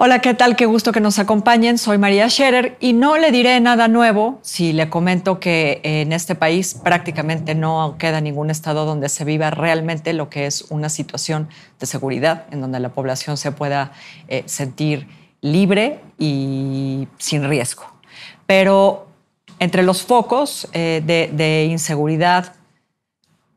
Hola, ¿qué tal? Qué gusto que nos acompañen. Soy María Scherer y no le diré nada nuevo si le comento que en este país prácticamente no queda ningún estado donde se viva realmente lo que es una situación de seguridad, en donde la población se pueda eh, sentir libre y sin riesgo. Pero entre los focos eh, de, inseguridad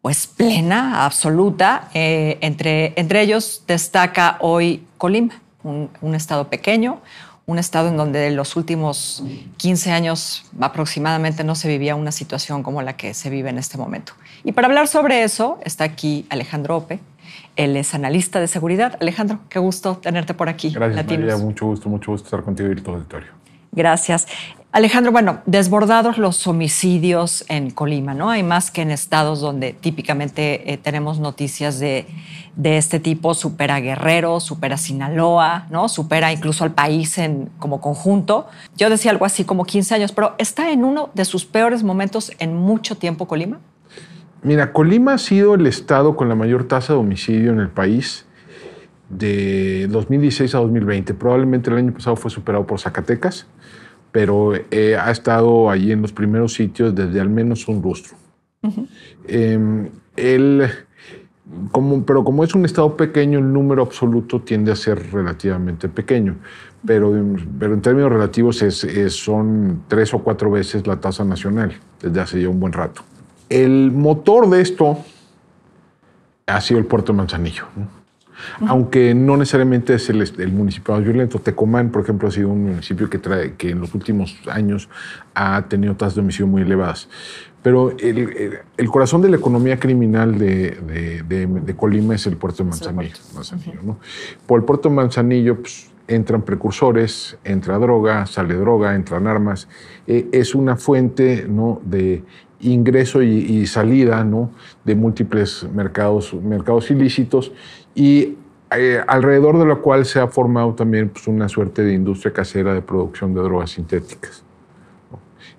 pues plena, absoluta, eh, entre, entre ellos destaca hoy Colima un, estado pequeño, un estado en donde en los últimos 15 años aproximadamente no se vivía una situación como la que se vive en este momento. Y para hablar sobre eso está aquí Alejandro Ope, él es analista de seguridad. Alejandro, qué gusto tenerte por aquí. Gracias, mucho gusto, mucho gusto estar contigo y todo el auditorio. Gracias. Alejandro, bueno, desbordados los homicidios en Colima, ¿no? Hay más que en estados donde típicamente eh, tenemos noticias de, este tipo, supera Guerrero, supera Sinaloa, ¿no? Supera incluso al país en, como conjunto. Yo decía algo así como 15 años, pero ¿está en uno de sus peores momentos en mucho tiempo Colima? Mira, Colima ha sido el estado con la mayor tasa de homicidio en el país de 2016 a 2020. Probablemente el año pasado fue superado por Zacatecas pero ha estado allí en los primeros sitios desde al menos un lustro. Em, él, como, pero como es un estado pequeño, el número absoluto tiende a ser relativamente pequeño, pero, pero en términos relativos es, son tres o cuatro veces la tasa nacional desde hace ya un buen rato. El motor de esto ha sido el puerto de Manzanillo aunque no necesariamente es el, municipio más violento. Tecomán, por ejemplo, ha sido un municipio que, en los últimos años ha tenido tasas de homicidio muy elevadas. Pero el, corazón de la economía criminal de, Colima es el puerto de Manzanillo. Por el puerto de Manzanillo pues, entran precursores, entra droga, sale droga, entran armas eh, es una fuente ¿no? de ingreso y, salida ¿no? de múltiples mercados, mercados ilícitos y eh, alrededor de lo cual se ha formado también pues, una suerte de industria casera de producción de drogas sintéticas.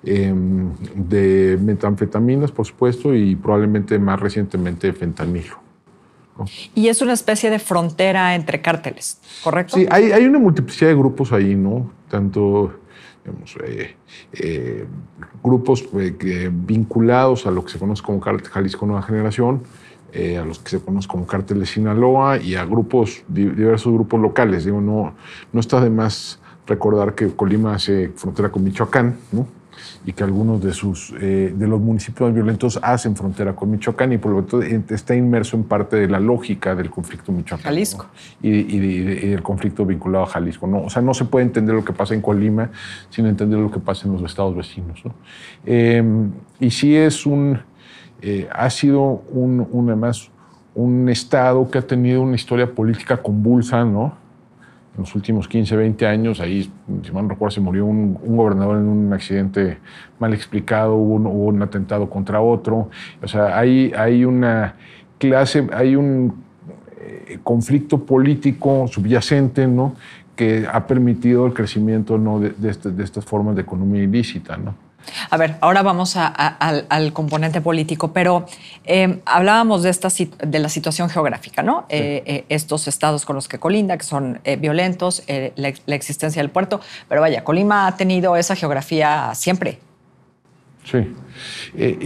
Em, de metanfetaminas, por supuesto, y probablemente más recientemente de fentanilo. Y es una especie de frontera entre cárteles, ¿correcto? Sí, hay, hay una multiplicidad de grupos ahí, ¿no? Tanto eh, eh, grupos eh, vinculados a lo que se conoce como Jalisco Nueva Generación, a los que se conoce como Cártel de Sinaloa y a grupos, diversos grupos locales. Digo, no, no está de más recordar que Colima hace frontera con Michoacán, ¿no? y que algunos de, sus, eh, de los municipios más violentos hacen frontera con Michoacán y por lo tanto eh, está inmerso en parte de la lógica del conflicto michoacán. Jalisco. Y, del conflicto vinculado a Jalisco. ¿no? O sea, no se puede entender lo que pasa en Colima sin entender lo que pasa en los estados vecinos. ¿no? Em, y sí es un, eh, ha sido un, un estado que ha tenido una historia política convulsa, ¿no? en los últimos 15, 20 años, ahí, si mal no recuerdo, se murió un, gobernador en un accidente mal explicado, hubo un, atentado contra otro. O sea, hay, una clase, hay un eh, conflicto político subyacente, ¿no? Que ha permitido el crecimiento este, de estas formas de economía ilícita, ¿no? A ver, ahora vamos al, componente político, pero eh, hablábamos de, esta, de la situación geográfica, ¿no? Eh, eh, estos estados con los que colinda, que son violentos, la, existencia del puerto, pero vaya, Colima ha tenido esa geografía siempre. Sí.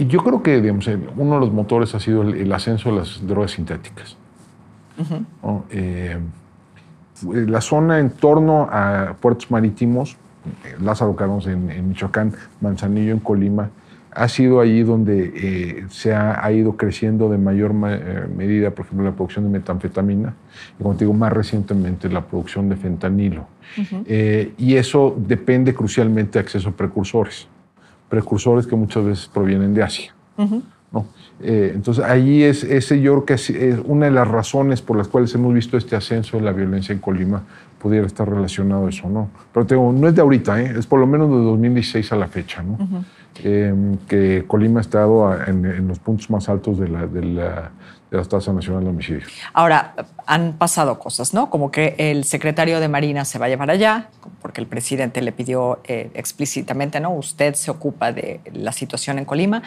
yo creo que digamos, uno de los motores ha sido el, ascenso de las drogas sintéticas. la zona en torno a puertos marítimos Lázaro Carlos en, Michoacán, Manzanillo en Colima, ha sido allí donde eh, se ha, ido creciendo de mayor eh, medida, por ejemplo, la producción de metanfetamina y, como te digo, más recientemente la producción de fentanilo. Eh, y eso depende crucialmente de acceso a precursores, precursores que muchas veces provienen de Asia. Eh, entonces ahí es ese yo creo que es, una de las razones por las cuales hemos visto este ascenso de la violencia en Colima pudiera estar relacionado eso, ¿no? Pero tengo, no es de ahorita, ¿eh? es por lo menos de 2016 a la fecha, ¿no? Em, que Colima ha estado en, los puntos más altos de la, de la tasa nacional de homicidios. Ahora, han pasado cosas, ¿no? Como que el secretario de Marina se va a llevar allá, porque el presidente le pidió eh, explícitamente, ¿no? Usted se ocupa de la situación en Colima.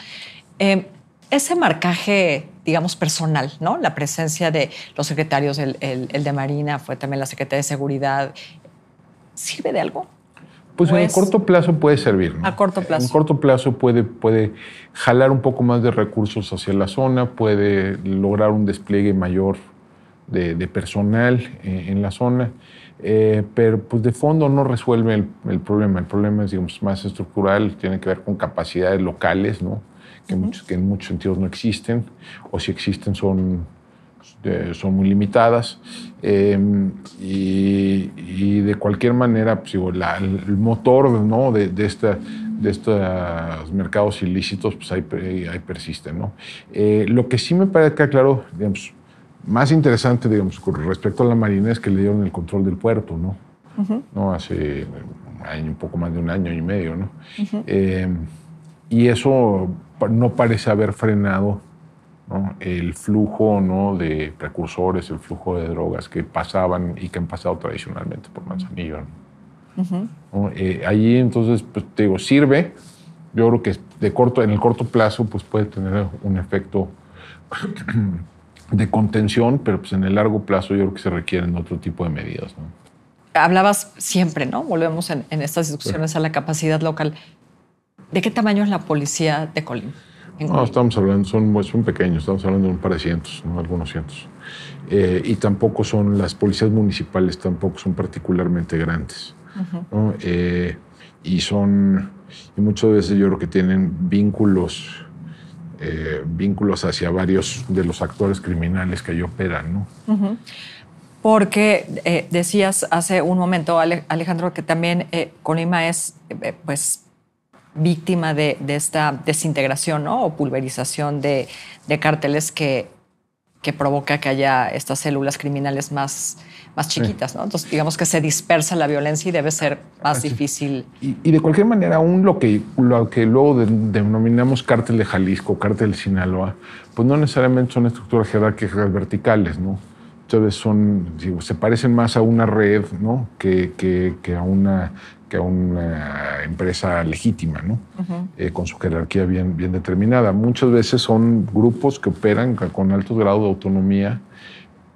Eh, ese marcaje, digamos, personal, ¿no? La presencia de los secretarios, el, de Marina, fue también la secretaria de Seguridad, ¿sirve de algo? Pues, en pues, corto plazo puede servir. ¿no? A corto plazo. En corto plazo puede, puede jalar un poco más de recursos hacia la zona, puede lograr un despliegue mayor de, personal eh, en, la zona, eh, pero pues de fondo no resuelve el, el, problema. El problema es digamos, más estructural, tiene que ver con capacidades locales, ¿no? que, en muchos sentidos no existen, o si existen son, son muy limitadas. Em, y, de cualquier manera, pues, el motor ¿no? de, de, esta, de estos mercados ilícitos, pues ahí, ahí persisten. ¿no? Eh, lo que sí me parece claro, digamos, más interesante, digamos, con respecto a la marina es que le dieron el control del puerto, ¿no? ¿No? Hace un, poco más de un año y medio, ¿no? Em, y eso no parece haber frenado el flujo ¿no? de precursores, el flujo de drogas que pasaban y que han pasado tradicionalmente por Manzanillo. Eh, allí entonces, pues, te digo, sirve. Yo creo que de corto, en el corto plazo pues, puede tener un efecto de contención, pero pues, en el largo plazo yo creo que se requieren otro tipo de medidas. Hablabas siempre, ¿no? Volvemos en, estas discusiones a la capacidad local ¿De qué tamaño es la policía de Colima? No, estamos hablando, pues, son, pequeños, estamos hablando de un par de cientos, ¿no? algunos cientos. Eh, y tampoco son, las policías municipales tampoco son particularmente grandes. Eh, y son, y muchas veces yo creo que tienen vínculos, eh, vínculos hacia varios de los actores criminales que ahí operan, ¿no? Porque decías hace un momento, Alejandro, que también Colima es, pues, víctima de, esta desintegración ¿no? o pulverización de, cárteles que, que provoca que haya estas células criminales más, más chiquitas, Entonces, digamos que se dispersa la violencia y debe ser más difícil. Y, de cualquier manera, aún lo que, lo que luego denominamos cártel de Jalisco, cártel de Sinaloa, pues no necesariamente son estructuras jerárquicas verticales, ¿no? Entonces son, se parecen más a una red, ¿no? Que, que, que a una que a una empresa legítima, ¿no? Eh, con su jerarquía bien, bien determinada. Muchas veces son grupos que operan con alto grado de autonomía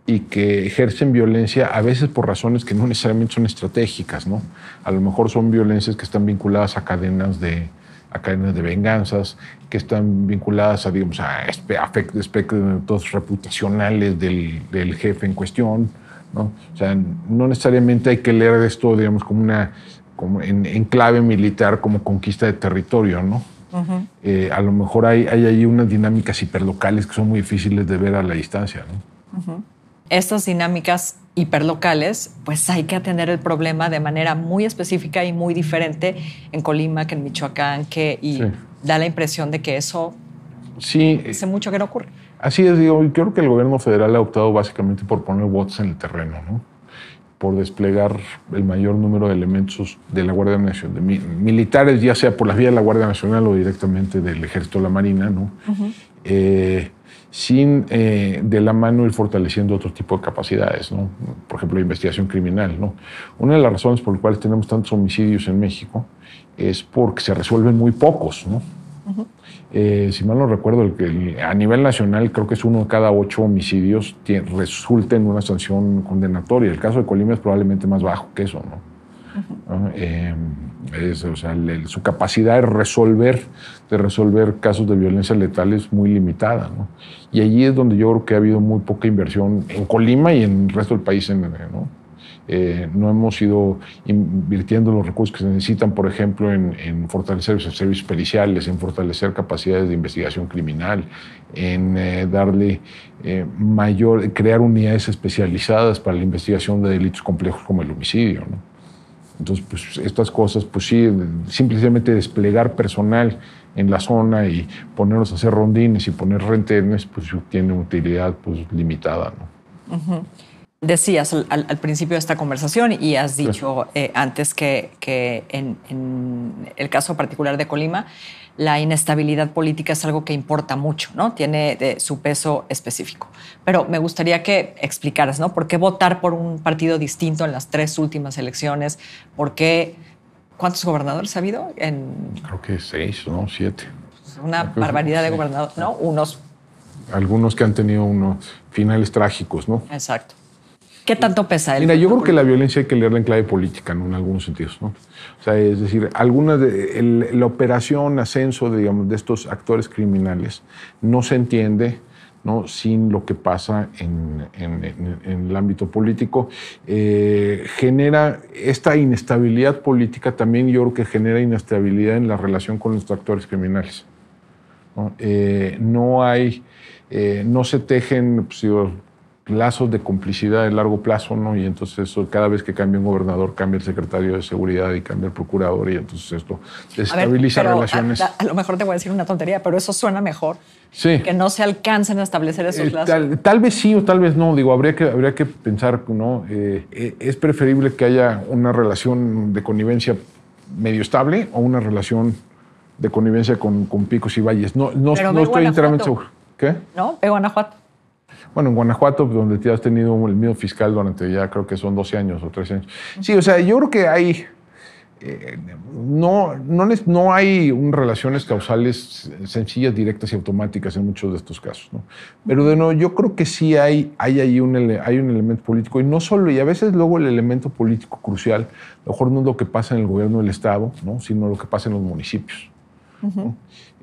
y que ejercen violencia a veces por razones que no necesariamente son estratégicas, ¿no? A lo mejor son violencias que están vinculadas a cadenas de, cadenas de venganzas, que están vinculadas a, digamos, a aspectos reputacionales del, del jefe en cuestión, ¿no? O sea, no necesariamente hay que leer esto, digamos, como una en, clave militar como conquista de territorio, ¿no? Eh, a lo mejor hay, hay ahí unas dinámicas hiperlocales que son muy difíciles de ver a la distancia, ¿no? Estas dinámicas hiperlocales, pues hay que atender el problema de manera muy específica y muy diferente en Colima que en Michoacán, que y da la impresión de que eso sí, eh, hace mucho que no ocurre. Así es, digo, yo creo que el gobierno federal ha optado básicamente por poner bots en el terreno, ¿no? por desplegar el mayor número de elementos de la Guardia Nacional, militares, ya sea por la vía de la Guardia Nacional o directamente del Ejército de la Marina, eh, sin eh, de la mano ir fortaleciendo otro tipo de capacidades, por ejemplo, investigación criminal. Una de las razones por las cuales tenemos tantos homicidios en México es porque se resuelven muy pocos. ¿no? Eh, si mal no recuerdo, el que a nivel nacional creo que es uno de cada ocho homicidios que resulta en una sanción condenatoria. El caso de Colima es probablemente más bajo que eso, ¿no? Eh, o sea, su capacidad de resolver, de resolver casos de violencia letal es muy limitada, ¿no? Y allí es donde yo creo que ha habido muy poca inversión en Colima y en el resto del país, en, ¿no? Eh, no hemos ido invirtiendo los recursos que se necesitan, por ejemplo, en, fortalecer los servicios periciales, en fortalecer capacidades de investigación criminal, en eh, darle eh, mayor, crear unidades especializadas para la investigación de delitos complejos como el homicidio. Entonces, pues estas cosas, pues sí, simplemente desplegar personal en la zona y ponernos a hacer rondines y poner retenes, pues tiene utilidad pues limitada, ¿no? decías al, principio de esta conversación y has dicho eh, antes que, en, el caso particular de Colima, la inestabilidad política es algo que importa mucho, ¿no? Tiene eh, su peso específico. Pero me gustaría que explicaras, ¿no? ¿Por qué votar por un partido distinto en las tres últimas elecciones? ¿Por qué? ¿Cuántos gobernadores ha habido? En... Creo que seis, ¿no? Siete. Pues una barbaridad de gobernadores, ¿no? Unos. Algunos que han tenido unos finales trágicos, ¿no? Exacto. ¿Qué tanto pesa? Mira, yo creo que la violencia hay que leerla en clave política, En algunos sentidos, O sea, es decir, algunas de, la operación, ascenso, digamos, de estos actores criminales no se entiende. ¿no? sin lo que pasa en, el ámbito político. Eh, genera esta inestabilidad política también, yo creo que genera inestabilidad en la relación con los actores criminales. No, eh, hay, eh, no se tejen, pues, digo, lazos de complicidad de largo plazo, ¿no? Y entonces eso, cada vez que cambia un gobernador, cambia el secretario de seguridad y cambia el procurador, y entonces esto desestabiliza relaciones. A, lo mejor te voy a decir una tontería, pero eso suena mejor. Sí. Que no se alcancen a establecer esos eh, lazos. Tal, vez sí o tal vez no. Digo, habría que, habría que pensar, ¿no? Eh, eh, es preferible que haya una relación de connivencia medio estable o una relación de connivencia con, picos y valles. No, no, estoy enteramente seguro. ¿Qué? No, en Guanajuato. Bueno, en Guanajuato, donde te has tenido el miedo fiscal durante ya creo que son 12 años o 13 años. Sí, o sea, yo creo que hay... Eh, no, hay relaciones causales sencillas, directas y automáticas en muchos de estos casos. Pero de nuevo, yo creo que sí hay, hay ahí un, hay un elemento político y no solo, y a veces luego el elemento político crucial, a lo mejor no es lo que pasa en el gobierno del Estado, sino lo que pasa en los municipios.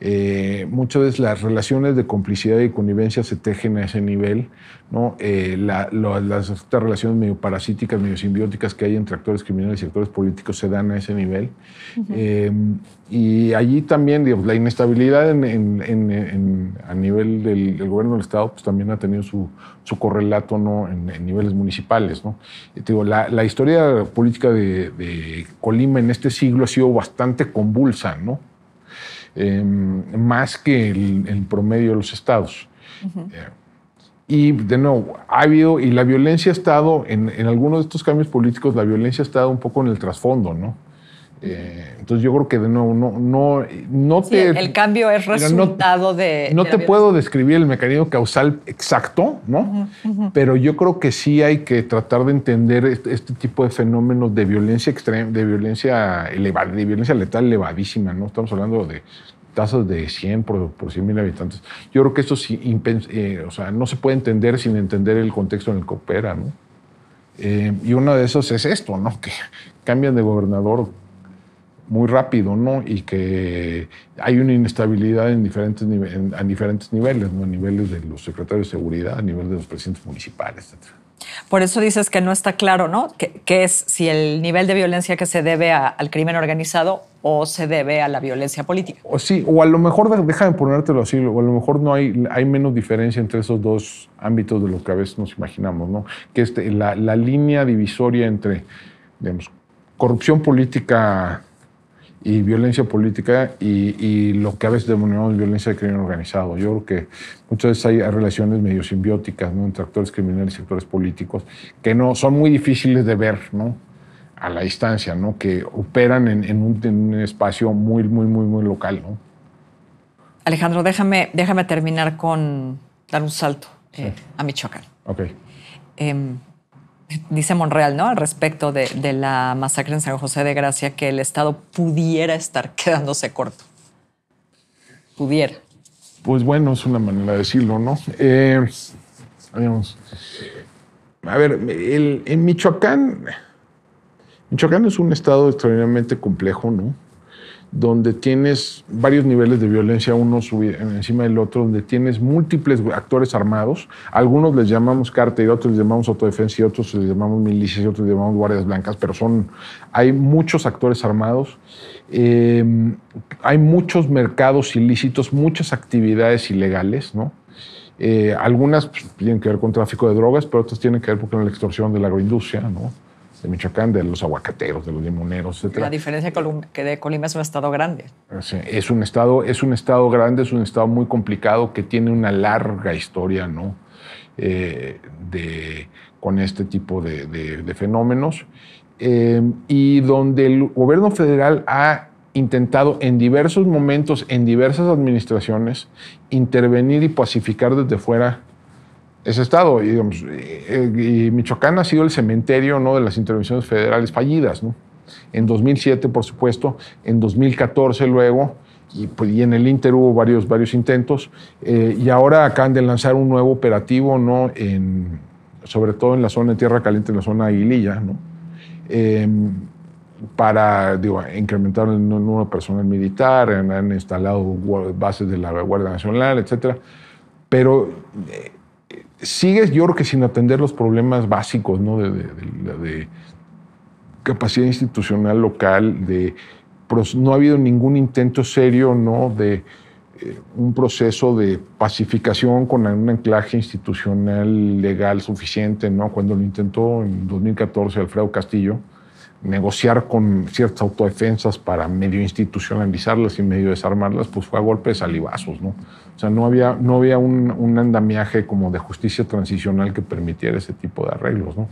Eh, muchas veces las relaciones de complicidad y connivencia se tejen a ese nivel. ¿no? Eh, las relaciones medio parasíticas, medio simbióticas que hay entre actores criminales y actores políticos se dan a ese nivel. Em, y allí también la inestabilidad a nivel del, gobierno del Estado pues, también ha tenido su, correlato en, niveles municipales. ¿no? digo, la, historia política de, de Colima en este siglo ha sido bastante convulsa. ¿no? Em, más que el, promedio de los estados. Eh, y de nuevo, ha habido, y la violencia ha estado, en, en algunos de estos cambios políticos, la violencia ha estado un poco en el trasfondo, ¿no? Eh, entonces yo creo que de no, no, no te... El cambio es resultado de... No te puedo describir el mecanismo causal exacto, ¿no? Pero yo creo que sí hay que tratar de entender este, tipo de fenómenos de violencia extrema, de violencia elevada, de violencia letal elevadísima, ¿no? Estamos hablando de tasas de 100 por, por 100 mil habitantes. Yo creo que esto sí, eh, o sea, no se puede entender sin entender el contexto en el que opera, ¿no? Eh, y uno de esos es esto, ¿no? Que cambian de gobernador muy rápido, ¿no? Y que hay una inestabilidad en diferentes a diferentes niveles, ¿no? A niveles de los secretarios de seguridad, a nivel de los presidentes municipales, etc. Por eso dices que no está claro, ¿no? Que, es si el nivel de violencia que se debe al crimen organizado o se debe a la violencia política. O sí, o a lo mejor, déjame ponértelo así, o a lo mejor no hay, hay menos diferencia entre esos dos ámbitos de lo que a veces nos imaginamos, ¿no? Que este, la, la línea divisoria entre, digamos, corrupción política y violencia política y, lo que a veces denominamos violencia de crimen organizado. Yo creo que muchas veces hay relaciones medio simbióticas entre actores criminales y actores políticos que no, son muy difíciles de ver ¿no? a la distancia, ¿no? que operan en, un, espacio muy, muy, muy, muy local. ¿no? Alejandro, déjame, déjame terminar con dar un salto eh, a Michoacán. Okay. Em, dice Monreal, ¿no? Al respecto de, la masacre en San José de Gracia, que el Estado pudiera estar quedándose corto. Pudiera. Pues bueno, es una manera de decirlo, ¿no? Eh, a ver, en Michoacán, Michoacán es un estado extraordinariamente complejo, ¿no? donde tienes varios niveles de violencia, uno encima del otro, donde tienes múltiples actores armados. Algunos les llamamos carta y otros les llamamos autodefensa y otros les llamamos milicias y otros les llamamos guardias blancas, pero son, hay muchos actores armados. Em, hay muchos mercados ilícitos, muchas actividades ilegales, ¿no? Eh, algunas pues, tienen que ver con tráfico de drogas, pero otras tienen que ver con la extorsión de la agroindustria, ¿no? de Michoacán, de los aguacateros, de los limoneros, etc. La diferencia que de Colima es un estado grande. es un estado, es un estado grande, es un estado muy complicado que tiene una larga historia, ¿no? Eh, de, con este tipo de, fenómenos. Eh, y donde el gobierno federal ha intentado en diversos momentos, en diversas administraciones, intervenir y pacificar desde fuera ese estado. Eh, eh, y, Michoacán ha sido el cementerio ¿no? de las intervenciones federales fallidas. ¿no? En 2007, por supuesto, en 2014 luego, pues, y, en el Inter hubo varios, varios intentos, eh, y ahora acaban de lanzar un nuevo operativo, ¿no? sobre todo en la zona de Tierra Caliente, en la zona de Aguililla, ¿no? Em, para incrementar el número de personal militar, han instalado bases de la Guardia Nacional, etc. Pero sigues, yo creo que sin atender los problemas básicos, De, capacidad institucional local, de no ha habido ningún intento serio, De eh, un proceso de pacificación con un anclaje institucional legal suficiente, ¿no? Cuando lo intentó en 2014 Alfredo Castillo, negociar con ciertas autodefensas para medio institucionalizarlas y medio desarmarlas, pues fue a golpe de salivazos, ¿no? O sea, no había, no había un, andamiaje como de justicia transicional que permitiera ese tipo de arreglos, ¿no?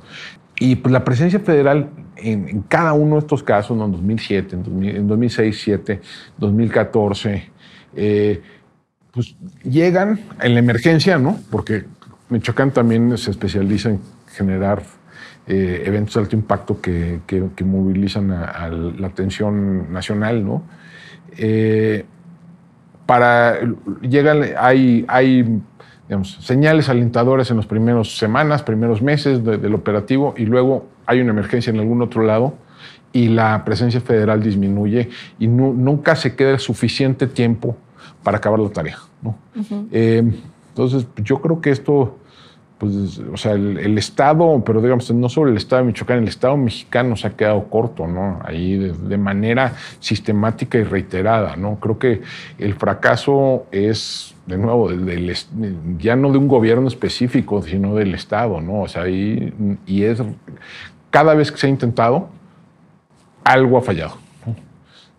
Y pues la presencia federal en, cada uno de estos casos, en 2007, en, 2006, 2007, 2014, pues llegan en la emergencia, ¿no? Porque Michoacán también se especializa en generar eh, eventos de alto impacto que, movilizan a, la atención nacional, ¿no? Eh, para, llegan, hay, hay señales alentadoras en las primeras semanas, primeros meses del operativo y luego hay una emergencia en algún otro lado y la presencia federal disminuye y nunca se queda el suficiente tiempo para acabar la tarea. ¿no? Eh, entonces, yo creo que esto pues, o sea, el, Estado, pero digamos, no solo el Estado de Michoacán, el Estado mexicano se ha quedado corto, ¿no? Ahí de, manera sistemática y reiterada, ¿no? Creo que el fracaso es, de nuevo, ya no de un gobierno específico, sino del Estado, ¿no? O sea, ahí, y es, cada vez que se ha intentado, algo ha fallado.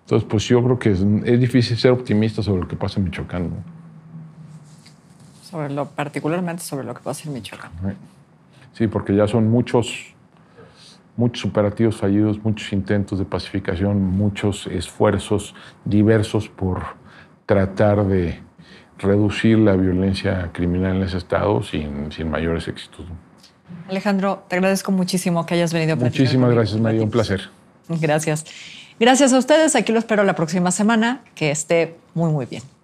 Entonces, pues yo creo que es, es, difícil ser optimista sobre lo que pasa en Michoacán, ¿no? sobre lo, particularmente sobre lo que pasa en Michoacán. Sí, porque ya son muchos, muchos operativos fallidos, muchos intentos de pacificación, muchos esfuerzos diversos por tratar de reducir la violencia criminal en ese estado sin, mayores éxitos. Alejandro, te agradezco muchísimo que hayas venido. Muchísimas gracias, María, un placer. Gracias. Gracias a ustedes, aquí lo espero la próxima semana, que esté muy, muy bien.